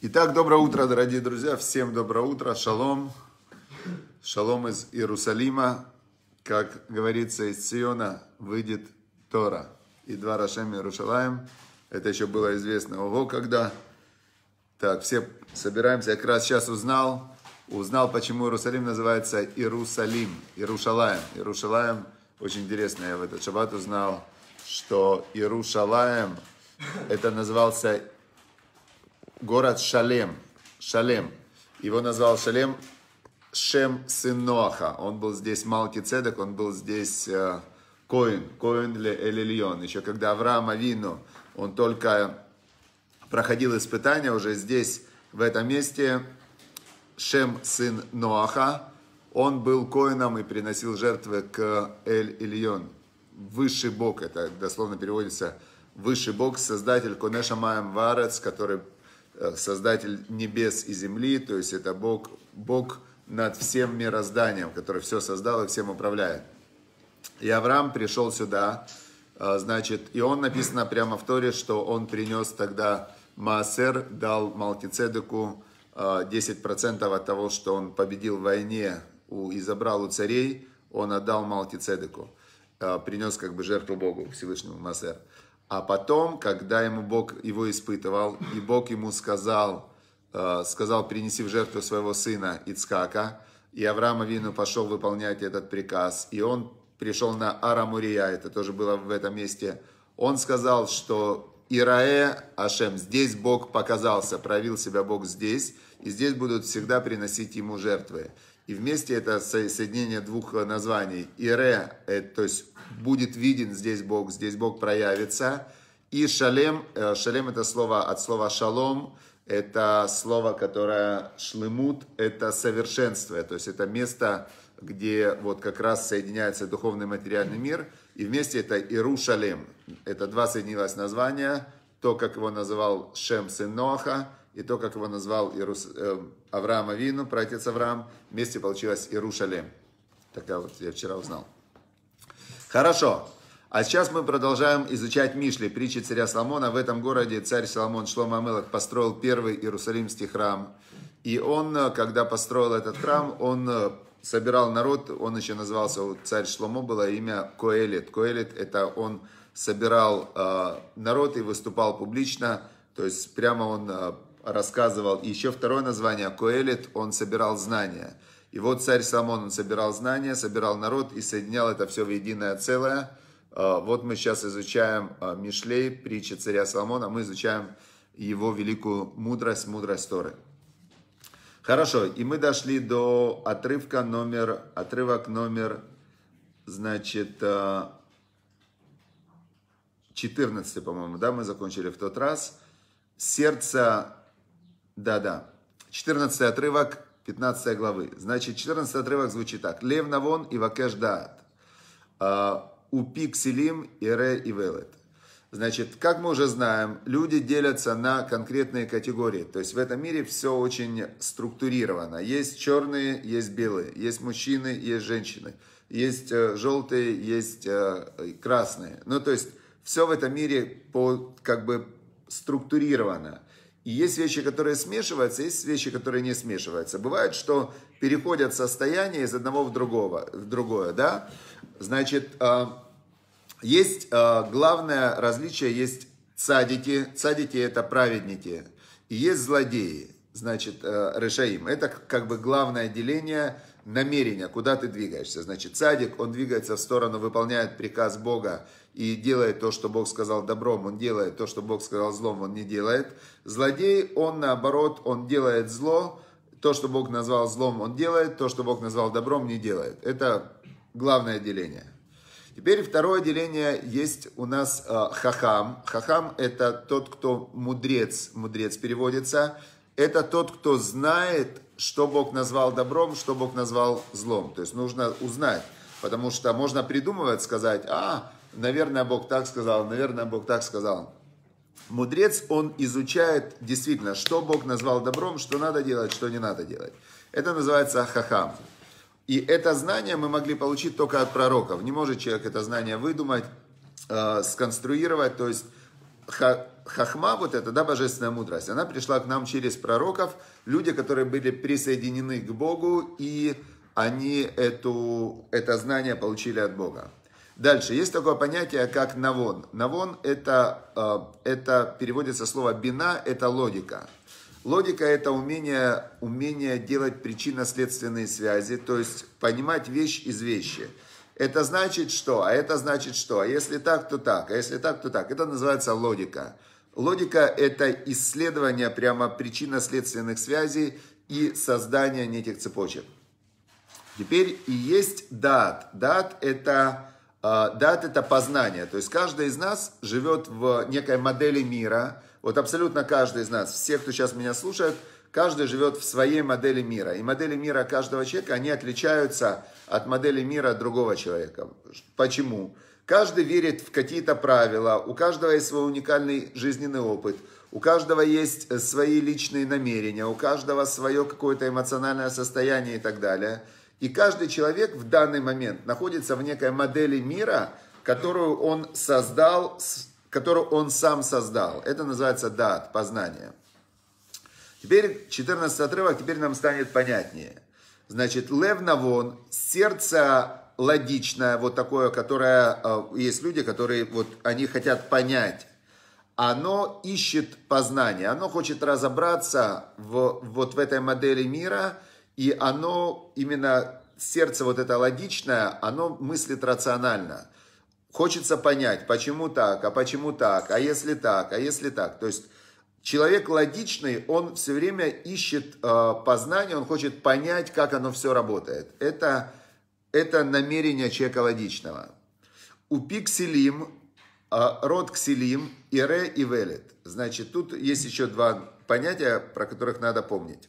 Итак, доброе утро, дорогие друзья. Всем доброе утро. Шалом. Шалом из Иерусалима. Как говорится, из Сиона выйдет Тора. И два Рашем Иерушалаем. Это еще было известно ого когда. Так, все собираемся. Я как раз сейчас узнал, узнал, почему Иерусалим называется Иерусалим. Иерушалаем. Иерушалаем. Очень интересно, я в этот шаббат узнал, что Иерушалаем, это назывался город Шалем. Шалем. Его назвал Шалем Шем сын Ноаха. Он был здесь Малки Цедек, он был здесь э, Коин, Коин, для Элильон. Еще когда Авраам Авину, он только проходил испытания уже здесь, в этом месте, Шем сын Ноаха, он был коином и приносил жертвы к Эль-Ильон. Высший Бог, это дословно переводится, Высший Бог, Создатель Конеша Маем Варец, который Э, создатель небес и земли, то есть это Бог, Бог над всем мирозданием, который все создал и всем управляет. И Авраам пришел сюда, э, значит, и он написано прямо в Торе, что он принес тогда Маасер, дал Малкицедеку 10% э, от того, что он победил в войне у, и забрал у царей, он отдал Малкицедеку, принес как бы жертву Богу Всевышнему Маасер. А потом, когда ему Бог его испытывал, и Бог ему сказал, э, сказал, принеси в жертву своего сына Ицкака, и Авраам Авину пошел выполнять этот приказ, и он пришел на Арамурия, это тоже было в этом месте, он сказал, что Ирае Ашем, здесь Бог показался, проявил себя Бог здесь, и здесь будут всегда приносить ему жертвы. И вместе это соединение двух э, названий. Ире, э, то есть будет виден здесь Бог, здесь Бог проявится. И шалем, э, шалем это слово от слова шалом, это слово, которое шлемут, это совершенство, то есть это место, где вот как раз соединяется духовный и материальный мир, и вместе это Ирушалем. Это два соединилось названия, то, как его называл Шем сын Ноаха, и то, как его назвал Ирус, Авраама Вину, праотец Авраам, вместе получилось Иерушалем. Тогда вот я вчера узнал. Хорошо. А сейчас мы продолжаем изучать Мишли, притчи царя Соломона. В этом городе царь Соломон Шлома Амелах построил первый Иерусалимский храм. И он, когда построил этот храм, он э, собирал народ, он еще назывался, царь Шломо было имя Коэлит. Коэлит это он собирал э, народ и выступал публично, то есть прямо он э, рассказывал. И еще второе название, Коэлит, он собирал знания. И вот царь Соломон он собирал знания, собирал народ и соединял это все в единое целое. А, вот мы сейчас изучаем а, Мишлей, притчи царя Соломона, мы изучаем его великую мудрость, мудрость Торы. Хорошо, и мы дошли до отрывка номер, отрывок номер, значит, 14, а, по-моему, да, мы закончили в тот раз. Сердце да-да. 14 отрывок 15 главы. Значит, 14 отрывок звучит так. Лев Навон и Вакеш Даат. А, Упик Селим и Ре и Велет. Значит, как мы уже знаем, люди делятся на конкретные категории. То есть в этом мире все очень структурировано. Есть черные, есть белые, есть мужчины, есть женщины, есть э, желтые, есть э, красные. Ну, то есть все в этом мире по, как бы структурировано. И есть вещи, которые смешиваются, есть вещи, которые не смешиваются. Бывает, что переходят состояния из одного в, другого, в другое, да? Значит, а, есть а, главное различие, есть цадики. Цадики – это праведники. И есть злодеи, значит, э, решаим. Это как бы главное деление – намерение, куда ты двигаешься. Значит, садик он двигается в сторону, выполняет приказ Бога и делает то, что Бог сказал добром, он делает то, что Бог сказал злом, он не делает. Злодей, он наоборот, он делает зло, то, что Бог назвал злом, он делает, то, что Бог назвал добром, не делает. Это главное деление. Теперь второе деление есть у нас э, хахам. Хахам это тот, кто мудрец, мудрец переводится. Это тот, кто знает что Бог назвал добром, что Бог назвал злом. То есть нужно узнать, потому что можно придумывать, сказать, а, наверное, Бог так сказал, наверное, Бог так сказал. Мудрец, он изучает действительно, что Бог назвал добром, что надо делать, что не надо делать. Это называется хахам. И это знание мы могли получить только от пророков. Не может человек это знание выдумать, э, сконструировать. То есть ха, хахма, вот эта да, божественная мудрость, она пришла к нам через пророков, люди, которые были присоединены к Богу, и они эту, это знание получили от Бога. Дальше, есть такое понятие, как навон. Навон это, э, это переводится слово бина, это логика. Логика – это умение, умение делать причинно-следственные связи, то есть понимать вещь из вещи. Это значит что? А это значит что? А если так, то так. А если так, то так. Это называется логика. Логика – это исследование прямо причинно-следственных связей и создание неких цепочек. Теперь и есть дат. Дат – это а, дат – это познание. То есть каждый из нас живет в некой модели мира. Вот абсолютно каждый из нас, все, кто сейчас меня слушает, каждый живет в своей модели мира. И модели мира каждого человека, они отличаются от модели мира другого человека. Почему? Почему? Каждый верит в какие-то правила, у каждого есть свой уникальный жизненный опыт, у каждого есть э, свои личные намерения, у каждого свое какое-то эмоциональное состояние и так далее. И каждый человек в данный момент находится в некой модели мира, которую он создал, которую он сам создал. Это называется дат, познание. Теперь 14 отрывок, теперь нам станет понятнее. Значит, лев навон, сердце логичное, вот такое, которое... Э, есть люди, которые вот, они хотят понять. Оно ищет познание, оно хочет разобраться в, вот в этой модели мира, и оно именно сердце вот это логичное, оно мыслит рационально. Хочется понять, почему так, а почему так, а если так, а если так. То есть человек логичный, он все время ищет э, познание, он хочет понять, как оно все работает. Это это намерение человека логичного. У пикселим, а род кселим, и ре и велет. Значит, тут есть еще два понятия, про которых надо помнить.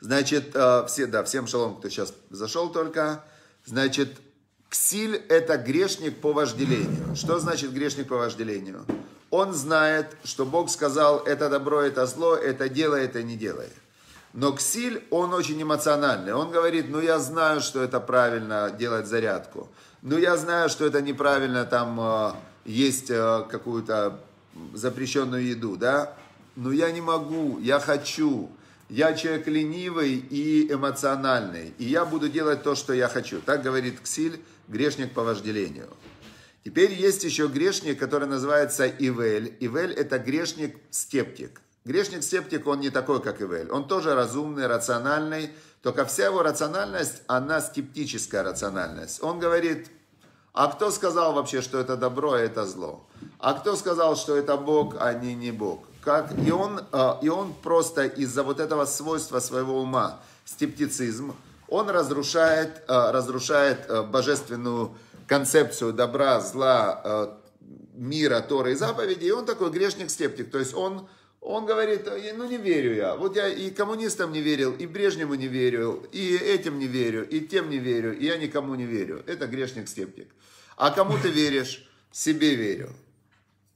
Значит, а, все, да, всем шалом, кто сейчас зашел только. Значит, ксиль – это грешник по вожделению. Что значит грешник по вожделению? Он знает, что Бог сказал, это добро, это зло, это дело, это не делает. Но Ксиль, он очень эмоциональный. Он говорит, ну я знаю, что это правильно делать зарядку. Ну я знаю, что это неправильно там э, есть э, какую-то запрещенную еду, да. Но я не могу, я хочу. Я человек ленивый и эмоциональный. И я буду делать то, что я хочу. Так говорит Ксиль, грешник по вожделению. Теперь есть еще грешник, который называется Ивель. Ивель – это грешник-скептик. Грешник-септик, он не такой, как Ивель. Он тоже разумный, рациональный, только вся его рациональность, она скептическая рациональность. Он говорит, а кто сказал вообще, что это добро, а это зло? А кто сказал, что это Бог, а не не Бог? Как? И, он, а, и он просто из-за вот этого свойства своего ума, скептицизм, он разрушает, а, разрушает а, божественную концепцию добра, зла, мира, Торы и заповеди, и он такой грешник-септик, то есть он он говорит, «Э, ну не верю я. Вот я и коммунистам не верил, и Брежневу не верил, и этим не верю, и тем не верю, и я никому не верю. Это грешник-скептик. А кому ты веришь? Себе верю.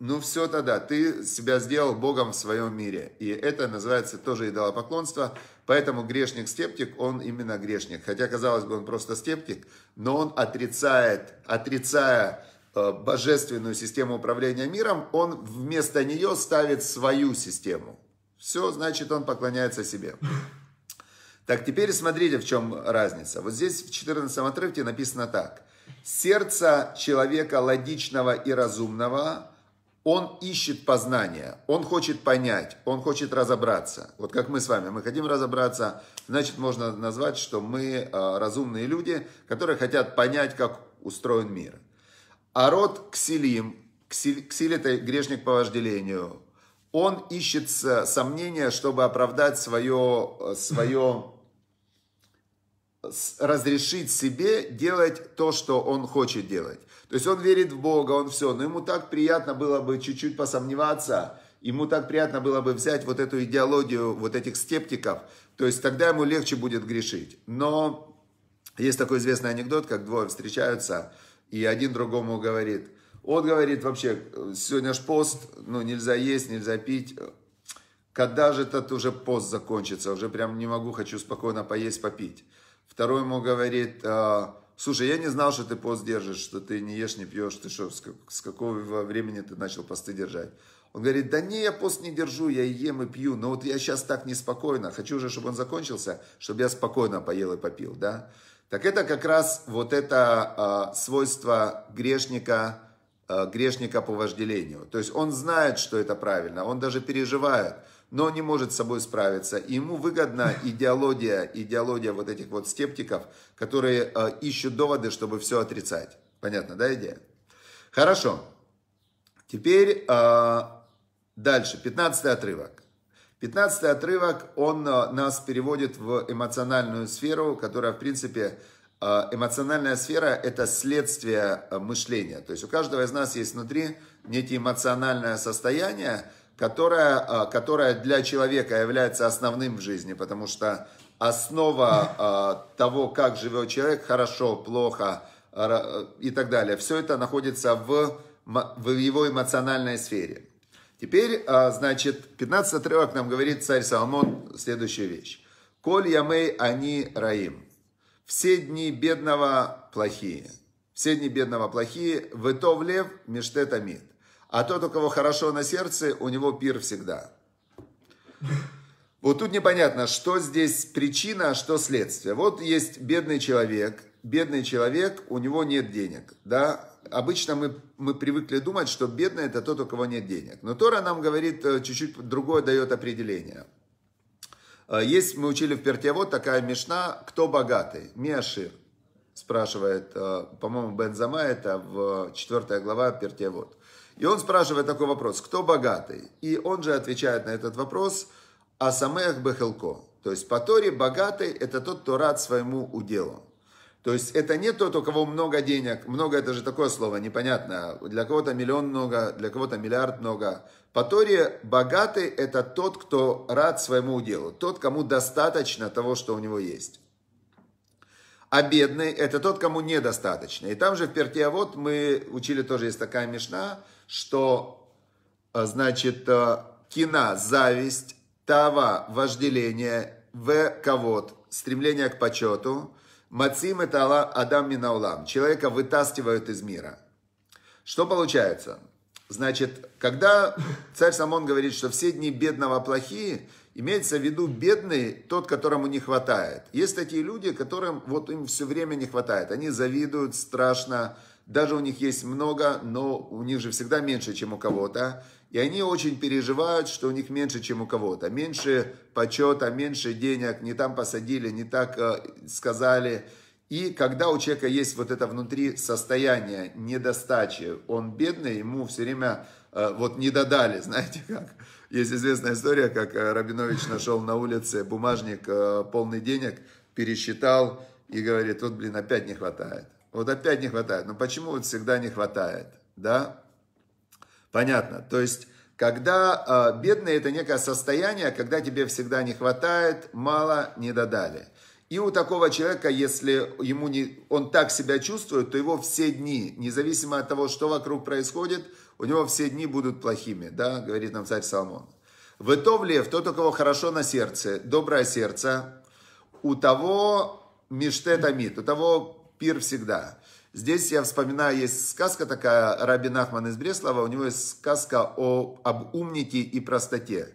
Ну все тогда, ты себя сделал Богом в своем мире. И это называется тоже идолопоклонство. Поэтому грешник-скептик, он именно грешник. Хотя, казалось бы, он просто скептик, но он отрицает, отрицая Э, божественную систему управления миром, он вместо нее ставит свою систему. Все, значит, он поклоняется себе. Так, теперь смотрите, в чем разница. Вот здесь в 14 отрывке написано так. Сердце человека логичного и разумного, он ищет познания, он хочет понять, он хочет разобраться. Вот как мы с вами, мы хотим разобраться, значит, можно назвать, что мы э, разумные люди, которые хотят понять, как устроен мир. А род ксилим, ксиль, ксиль это грешник по вожделению, он ищет сомнения, чтобы оправдать свое, э, свое разрешить себе делать то, что он хочет делать. То есть он верит в Бога, он все, но ему так приятно было бы чуть-чуть посомневаться, ему так приятно было бы взять вот эту идеологию вот этих скептиков, то есть тогда ему легче будет грешить. Но есть такой известный анекдот, как двое встречаются – и один другому говорит, вот говорит вообще, сегодня ж пост, ну нельзя есть, нельзя пить. Когда же этот уже пост закончится? Уже прям не могу, хочу спокойно поесть, попить. Второй ему говорит, «А, слушай, я не знал, что ты пост держишь, что ты не ешь, не пьешь. Ты что, с какого времени ты начал посты держать? Он говорит, да не, я пост не держу, я ем и пью, но вот я сейчас так неспокойно, хочу уже, чтобы он закончился, чтобы я спокойно поел и попил, да. Так это как раз вот это э, свойство грешника, э, грешника по вожделению. То есть он знает, что это правильно, он даже переживает, но не может с собой справиться. И ему выгодна идеология, идеология вот этих вот скептиков, которые э, ищут доводы, чтобы все отрицать. Понятно, да, идея? Хорошо. Теперь э, дальше, 15 отрывок. Пятнадцатый отрывок, он э, нас переводит в эмоциональную сферу, которая, в принципе, э, эмоциональная сфера – это следствие э, мышления. То есть у каждого из нас есть внутри некие эмоциональное состояние, которое, которое для человека является основным в жизни, потому что основа того, как живет человек, хорошо, плохо и так далее, все это находится в, в его эмоциональной сфере. Теперь, а, значит, 15 отрывок нам говорит царь Соломон следующую вещь. «Коль ямей они раим». Все дни бедного плохие. Все дни бедного плохие. влев Вытовлев мид, А тот, у кого хорошо на сердце, у него пир всегда. Вот тут непонятно, что здесь причина, а что следствие. Вот есть бедный человек, бедный человек, у него нет денег, да, обычно мы, мы привыкли думать, что бедный это тот, у кого нет денег. Но Тора нам говорит, э, чуть-чуть другое дает определение. Э, есть, мы учили в Перте, вот такая мешна, кто богатый? Миашир, спрашивает, э, по-моему, Бензама, это в 4 глава Перте, вот. И он спрашивает такой вопрос, кто богатый? И он же отвечает на этот вопрос, асамех самех бехелко. То есть по Торе богатый – это тот, кто рад своему уделу. То есть это не тот, у кого много денег. Много это же такое слово, непонятно. Для кого-то миллион много, для кого-то миллиард много. По Торе богатый – это тот, кто рад своему делу, Тот, кому достаточно того, что у него есть. А бедный – это тот, кому недостаточно. И там же в Перте вот мы учили тоже, есть такая мешна, что, а, значит, а, кина – зависть, тава – вожделение, в – кого-то, стремление к почету – Мацим это Адам Минаулам. Человека вытаскивают из мира. Что получается? Значит, когда царь Самон говорит, что все дни бедного плохие, имеется в виду бедный тот, которому не хватает. Есть такие люди, которым вот им все время не хватает. Они завидуют страшно, даже у них есть много, но у них же всегда меньше, чем у кого-то. И они очень переживают, что у них меньше, чем у кого-то. Меньше почета, меньше денег, не там посадили, не так э, сказали. И когда у человека есть вот это внутри состояние недостачи, он бедный, ему все время э, вот не додали, знаете как. Есть известная история, как э, Рабинович нашел на улице бумажник полный денег, пересчитал и говорит, вот, блин, опять не хватает. Вот опять не хватает. Но «Ну почему вот всегда не хватает, да? Понятно. То есть, когда э, а, бедный это некое состояние, когда тебе всегда не хватает, мало не додали. И у такого человека, если ему не, он так себя чувствует, то его все дни, независимо от того, что вокруг происходит, у него все дни будут плохими, да, говорит нам царь Соломон. В Итовле, в тот, у кого хорошо на сердце, доброе сердце, у того миштет у того пир всегда. Здесь я вспоминаю, есть сказка такая, Рабин Ахман из Бреслава, у него есть сказка о, об умнике и простоте.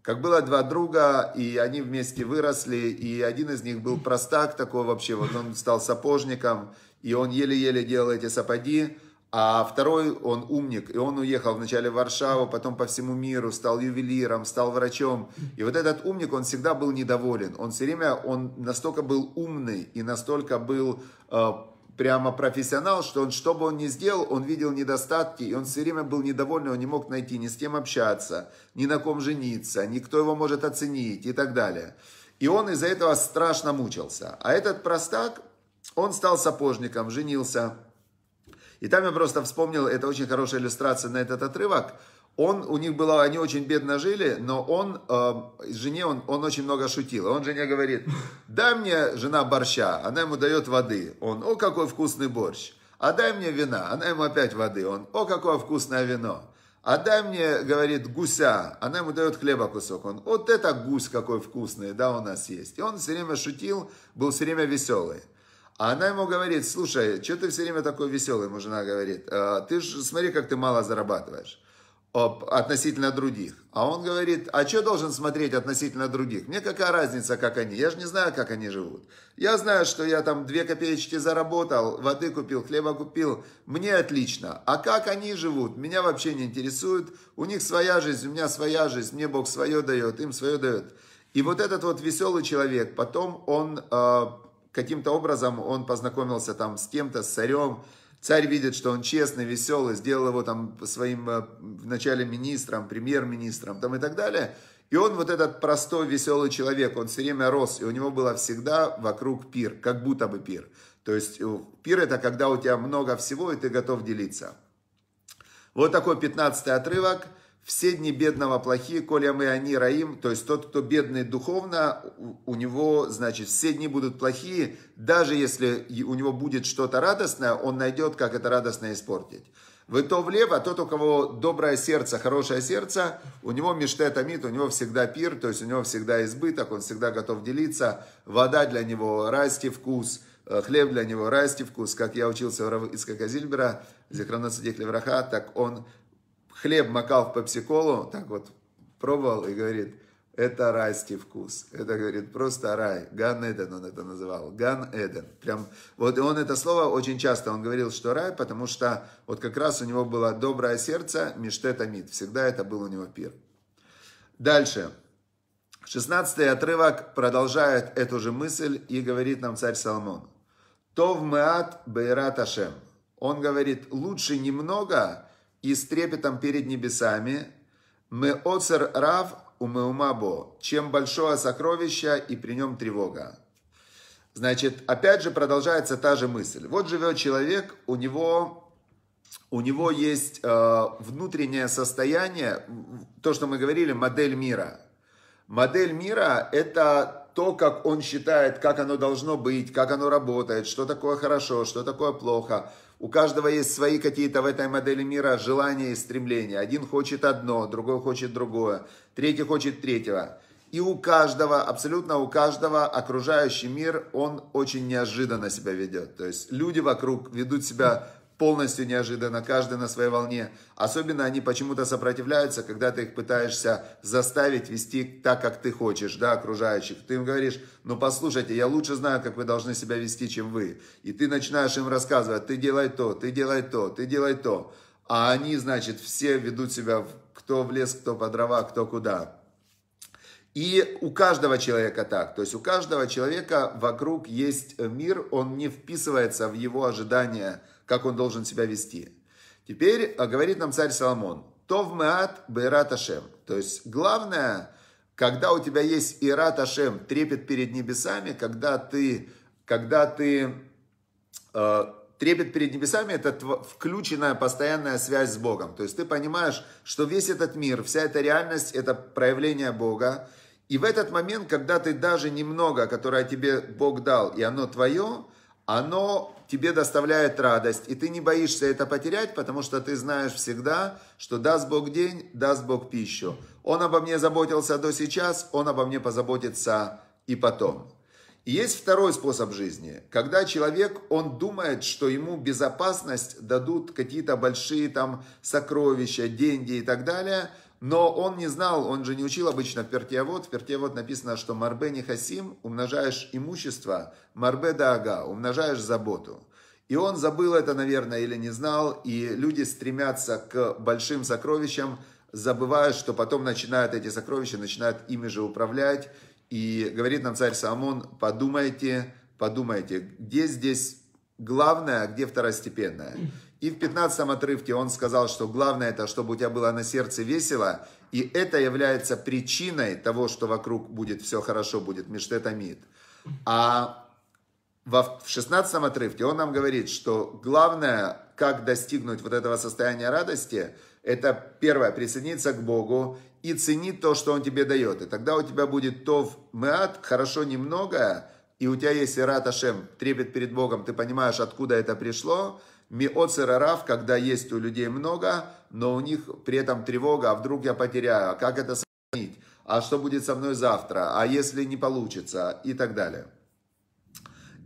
Как было два друга, и они вместе выросли, и один из них был простак такой вообще, вот он стал сапожником, и он еле-еле делал эти сапоги, а второй, он умник, и он уехал вначале в Варшаву, потом по всему миру, стал ювелиром, стал врачом. И вот этот умник, он всегда был недоволен. Он все время, он настолько был умный и настолько был э, прямо профессионал, что он, что бы он ни сделал, он видел недостатки, и он все время был недоволен, он не мог найти ни с кем общаться, ни на ком жениться, никто его может оценить и так далее. И он из-за этого страшно мучился. А этот простак, он стал сапожником, женился. И там я просто вспомнил, это очень хорошая иллюстрация на этот отрывок – он, у них было, они очень бедно жили, но он, э, жене он, он очень много шутил. Он жене говорит, дай мне, жена, борща, она ему дает воды. Он, о, какой вкусный борщ. А дай мне вина, она ему опять воды. Он, о, какое вкусное вино. А дай мне, говорит, гуся, она ему дает хлеба кусок. Он, вот это гусь какой вкусный, да, у нас есть. И он все время шутил, был все время веселый. А она ему говорит, слушай, что ты все время такой веселый, ему жена говорит, э, ты же смотри, как ты мало зарабатываешь относительно других. А он говорит, а что должен смотреть относительно других? Мне какая разница, как они? Я же не знаю, как они живут. Я знаю, что я там две копеечки заработал, воды купил, хлеба купил. Мне отлично. А как они живут? Меня вообще не интересует. У них своя жизнь, у меня своя жизнь. Мне Бог свое дает, им свое дает. И вот этот вот веселый человек, потом он э, каким-то образом, он познакомился там с кем-то, с царем, Царь видит, что он честный, веселый, сделал его там своим э, вначале министром, премьер-министром там и так далее. И он вот этот простой, веселый человек, он все время рос, и у него было всегда вокруг пир, как будто бы пир. То есть э, пир это когда у тебя много всего, и ты готов делиться. Вот такой 15 отрывок – все дни бедного плохие, коли мы они раим, то есть тот, кто бедный духовно, у него, значит, все дни будут плохие, даже если у него будет что-то радостное, он найдет, как это радостное испортить. Вы то влево, тот, у кого доброе сердце, хорошее сердце, у него мечтет амит, у него всегда пир, то есть у него всегда избыток, он всегда готов делиться, вода для него, расти вкус э, – хлеб для него расти вкус, как я учился у Равы Искака Зильбера, Зихрана Левраха, так он хлеб макал в пепсиколу, так вот пробовал и говорит, это райский вкус. Это, говорит, просто рай. Ган Эден он это называл. Ган Эден. Прям, вот он это слово очень часто, он говорил, что рай, потому что вот как раз у него было доброе сердце, миштетамид. Всегда это был у него пир. Дальше. шестнадцатый отрывок продолжает эту же мысль и говорит нам царь Соломон. Тов меат бейрат ашем. Он говорит, лучше немного, и с трепетом перед небесами, мы оцер рав умеумабо, чем большое сокровище и при нем тревога. Значит, опять же продолжается та же мысль. Вот живет человек, у него, у него есть э, внутреннее состояние, то, что мы говорили, модель мира. Модель мира – это то, как он считает, как оно должно быть, как оно работает, что такое хорошо, что такое плохо – у каждого есть свои какие-то в этой модели мира желания и стремления. Один хочет одно, другой хочет другое, третий хочет третьего. И у каждого, абсолютно у каждого окружающий мир, он очень неожиданно себя ведет. То есть люди вокруг ведут себя полностью неожиданно, каждый на своей волне. Особенно они почему-то сопротивляются, когда ты их пытаешься заставить вести так, как ты хочешь, да, окружающих. Ты им говоришь, ну послушайте, я лучше знаю, как вы должны себя вести, чем вы. И ты начинаешь им рассказывать, ты делай то, ты делай то, ты делай то. А они, значит, все ведут себя, кто в лес, кто по дрова, кто куда. И у каждого человека так. То есть у каждого человека вокруг есть мир, он не вписывается в его ожидания как он должен себя вести. Теперь а, говорит нам царь Соломон, «Тов меат бейрат ашем». То есть главное, когда у тебя есть ират ашем, трепет перед небесами, когда ты, когда ты э, трепет перед небесами, это включенная постоянная связь с Богом. То есть ты понимаешь, что весь этот мир, вся эта реальность, это проявление Бога. И в этот момент, когда ты даже немного, которое тебе Бог дал, и оно твое, оно тебе доставляет радость, и ты не боишься это потерять, потому что ты знаешь всегда, что даст Бог день, даст Бог пищу. Он обо мне заботился до сейчас, он обо мне позаботится и потом. И есть второй способ жизни, когда человек, он думает, что ему безопасность дадут какие-то большие там сокровища, деньги и так далее – но он не знал, он же не учил обычно в Пертиавод. В Пертиавод написано, что Марбе не хасим, умножаешь имущество, Марбе да ага, умножаешь заботу. И он забыл это, наверное, или не знал, и люди стремятся к большим сокровищам, забывая, что потом начинают эти сокровища, начинают ими же управлять. И говорит нам царь Соломон, подумайте, подумайте, где здесь главное, а где второстепенное. И в 15 отрывке он сказал, что главное это, чтобы у тебя было на сердце весело, и это является причиной того, что вокруг будет все хорошо, будет миштетамид. А во, в 16 отрывке он нам говорит, что главное, как достигнуть вот этого состояния радости, это первое, присоединиться к Богу и ценить то, что Он тебе дает. И тогда у тебя будет то в меат, хорошо немного, и у тебя есть ират Ашем, трепет перед Богом, ты понимаешь, откуда это пришло, Миоцерарав, когда есть у людей много, но у них при этом тревога, а вдруг я потеряю, а как это сохранить, а что будет со мной завтра, а если не получится и так далее.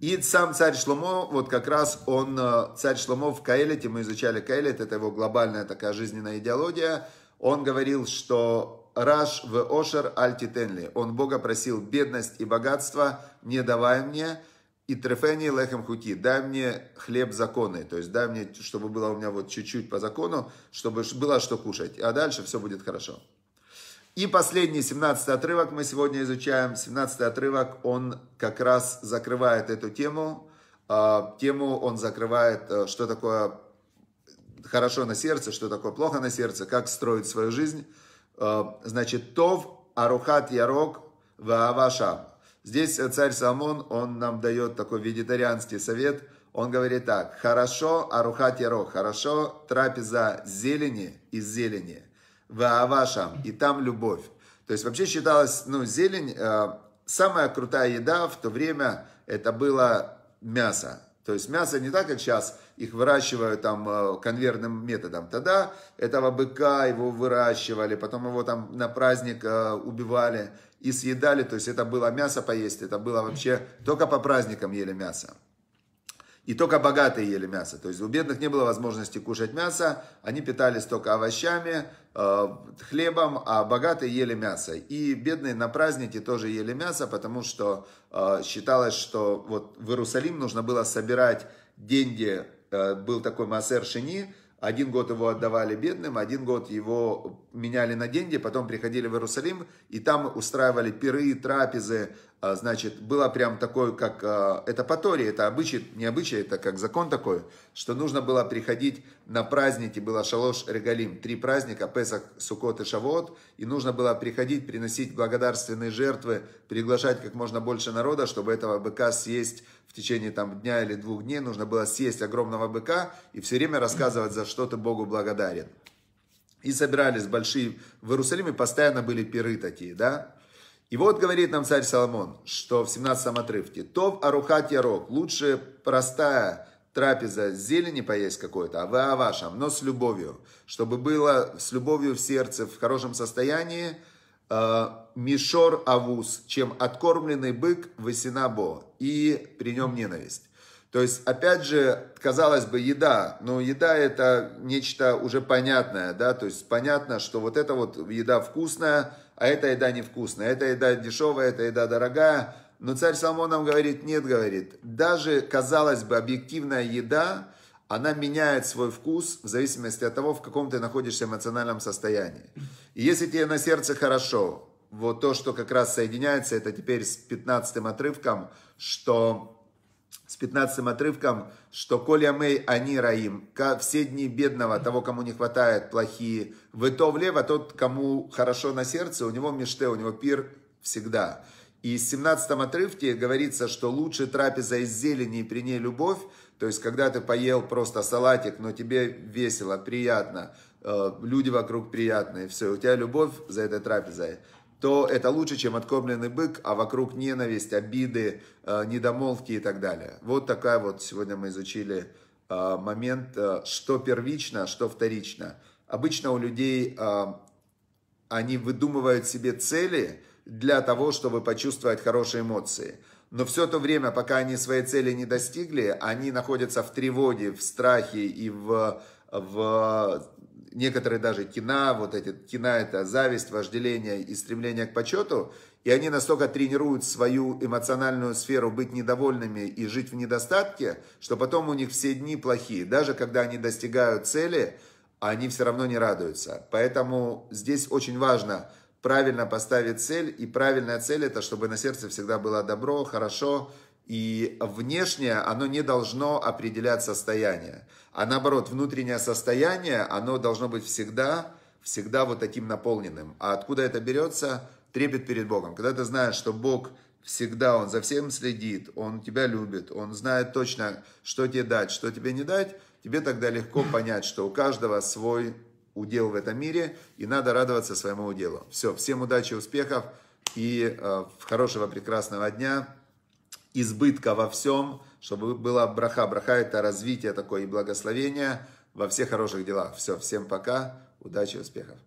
И сам царь Шломо, вот как раз он, э, царь Шломо в Каэлите, мы изучали Каэлит, это его глобальная такая жизненная идеология, он говорил, что Раш в Ошер Альтитенли, он Бога просил бедность и богатство не давай мне, и трефени лехем хути, дай мне хлеб законный, то есть дай мне, чтобы было у меня вот чуть-чуть по закону, чтобы было что кушать, а дальше все будет хорошо. И последний, 17 отрывок мы сегодня изучаем. 17 отрывок, он как раз закрывает эту тему. А, тему он закрывает, э, что такое хорошо на сердце, что такое плохо на сердце, как строить свою жизнь. Э, значит, Тов, Арухат, Ярок, Вааваша. Здесь э, царь Самон, он нам дает такой вегетарианский совет. Он говорит так, хорошо арухат яро, хорошо трапеза зелени из зелени, вашем и там любовь. То есть вообще считалось, ну, зелень, э, самая крутая еда в то время, это было мясо. То есть мясо не так, как сейчас их выращивают там э, конвейерным методом. Тогда этого быка его выращивали, потом его там на праздник э, убивали и съедали, то есть это было мясо поесть, это было вообще, только по праздникам ели мясо. И только богатые ели мясо. То есть у бедных не было возможности кушать мясо, они питались только овощами, э, хлебом, а богатые ели мясо. И бедные на празднике тоже ели мясо, потому что э, считалось, что вот в Иерусалим нужно было собирать деньги, э, был такой Массер Шини, один год его отдавали бедным, один год его меняли на деньги, потом приходили в Иерусалим, и там устраивали пиры, трапезы, а, значит, было прям такое, как, а, это по это обычай, не обычай, это как закон такой, что нужно было приходить на праздники, было шалош регалим, три праздника, Песах, Сукот и Шавот, и нужно было приходить, приносить благодарственные жертвы, приглашать как можно больше народа, чтобы этого быка съесть в течение там дня или двух дней, нужно было съесть огромного быка и все время рассказывать, за что ты Богу благодарен. И собирались большие, в Иерусалиме постоянно были пиры такие, да, и вот говорит нам царь Соломон, что в 17 отрывке «Тов арухат ярок» – лучше простая трапеза зелени поесть какой-то, а вы о вашем, но с любовью. Чтобы было с любовью в сердце, в хорошем состоянии, э, мишор авус, чем откормленный бык высинабо, и при нем ненависть. То есть, опять же, казалось бы, еда, но еда это нечто уже понятное, да, то есть понятно, что вот эта вот еда вкусная, а эта еда невкусная, эта еда дешевая, эта еда дорогая, но царь Соломон нам говорит, нет, говорит, даже, казалось бы, объективная еда, она меняет свой вкус в зависимости от того, в каком ты находишься эмоциональном состоянии. И если тебе на сердце хорошо, вот то, что как раз соединяется, это теперь с 15 отрывком, что с 15 отрывком, что «Коля мэй они раим», все дни бедного, того, кому не хватает, плохие, вы то влево, тот, кому хорошо на сердце, у него меште, у него пир всегда. И в 17 отрывке говорится, что лучше трапеза из зелени и при ней любовь, то есть, когда ты поел просто салатик, но тебе весело, приятно, э, люди вокруг приятные, все, у тебя любовь за этой трапезой то это лучше, чем откормленный бык, а вокруг ненависть, обиды, э, недомолвки и так далее. Вот такая вот сегодня мы изучили э, момент, э, что первично, что вторично. Обычно у людей они выдумывают себе цели для того, чтобы почувствовать хорошие эмоции. Но все то время, пока они свои цели не достигли, они находятся в тревоге, в страхе и в, в некоторые даже кина, вот эти кина это зависть, вожделение и стремление к почету, и они настолько тренируют свою эмоциональную сферу быть недовольными и жить в недостатке, что потом у них все дни плохие. Даже когда они достигают цели, они все равно не радуются. Поэтому здесь очень важно правильно поставить цель, и правильная цель это, чтобы на сердце всегда было добро, хорошо, хорошо и внешнее, оно не должно определять состояние. А наоборот, внутреннее состояние, оно должно быть всегда, всегда вот таким наполненным. А откуда это берется? Трепет перед Богом. Когда ты знаешь, что Бог всегда, Он за всем следит, Он тебя любит, Он знает точно, что тебе дать, что тебе не дать, тебе тогда легко понять, что у каждого свой удел в этом мире, и надо радоваться своему уделу. Все, всем удачи, успехов и э, хорошего, прекрасного дня избытка во всем, чтобы была браха. Браха – это развитие такое и благословение во всех хороших делах. Все, всем пока, удачи, успехов.